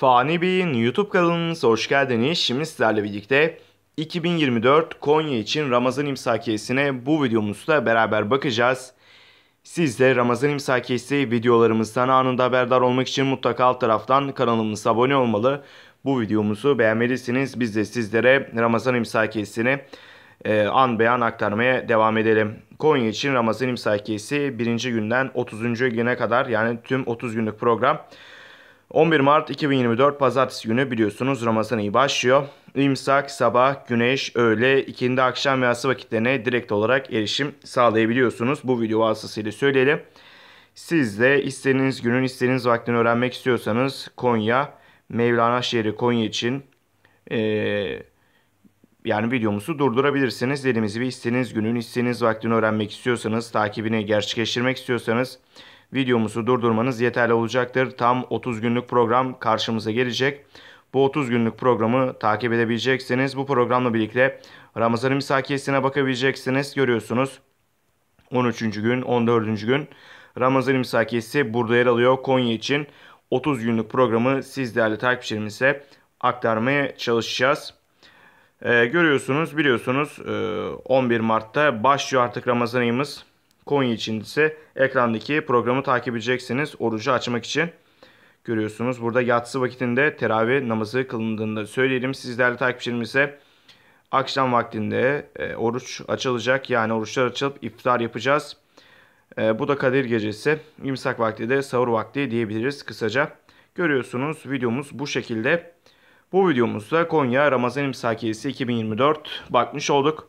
Fani Bey'in YouTube kanalımıza hoş geldiniz. Şimdi sizlerle birlikte 2024 Konya için Ramazan imsakiyesine bu videomuzda beraber bakacağız. Siz de Ramazan imsakiyesi videolarımızdan anında haberdar olmak için mutlaka alt taraftan kanalımıza abone olmalı. Bu videomuzu beğenmelisiniz. Biz de sizlere Ramazan imsakiyesini e, an beyan aktarmaya devam edelim. Konya için Ramazan imsakiyesi birinci günden 30. güne kadar yani tüm 30 günlük program 11 Mart 2024 Pazartesi günü biliyorsunuz Ramazan ayı başlıyor. İmsak, sabah, güneş, öğle, ikindi, akşam ve yatsı vakitlerine direkt olarak erişim sağlayabiliyorsunuz. Bu video vasıtasıyla söyleyelim. Siz de istediğiniz günün istediğiniz vaktini öğrenmek istiyorsanız Konya, Mevlana şehri Konya için ee, yani videomuzu durdurabilirsiniz. Dediğimiz gibi istediğiniz günün istediğiniz vaktini öğrenmek istiyorsanız, takibini gerçekleştirmek istiyorsanız videomuzu durdurmanız yeterli olacaktır. Tam 30 günlük program karşımıza gelecek. Bu 30 günlük programı takip edebileceksiniz. Bu programla birlikte Ramazan'ın misakiyesine bakabileceksiniz. Görüyorsunuz 13. gün, 14. gün Ramazan misakiyesi burada yer alıyor. Konya için 30 günlük programı siz değerli takipçilerimize aktarmaya çalışacağız. Ee, görüyorsunuz biliyorsunuz 11 e, Mart'ta başlıyor artık Ramazan ayımız. Konya için ise ekrandaki programı takip edeceksiniz orucu açmak için. Görüyorsunuz burada yatsı vakitinde teravih namazı kılındığında söyleyelim. Sizlerle takipçilerimize akşam vaktinde e, oruç açılacak. Yani oruçlar açılıp iftar yapacağız. E, bu da Kadir Gecesi. İmsak vakti de sahur vakti diyebiliriz kısaca. Görüyorsunuz videomuz bu şekilde. Bu videomuzda Konya Ramazan İmsakiyesi 2024 bakmış olduk.